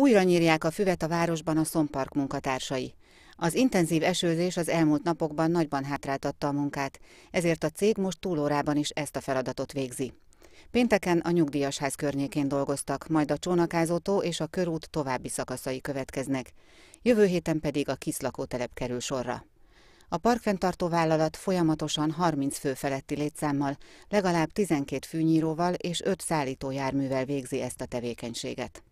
Újra nyírják a füvet a városban a szompark munkatársai. Az intenzív esőzés az elmúlt napokban nagyban hátráltatta a munkát, ezért a cég most túlórában is ezt a feladatot végzi. Pénteken a nyugdíjas ház környékén dolgoztak, majd a csónakázótó és a körút további szakaszai következnek. Jövő héten pedig a lakótelep kerül sorra. A parkfenntartó vállalat folyamatosan 30 fő feletti létszámmal, legalább 12 fűnyíróval és 5 szállító járművel végzi ezt a tevékenységet.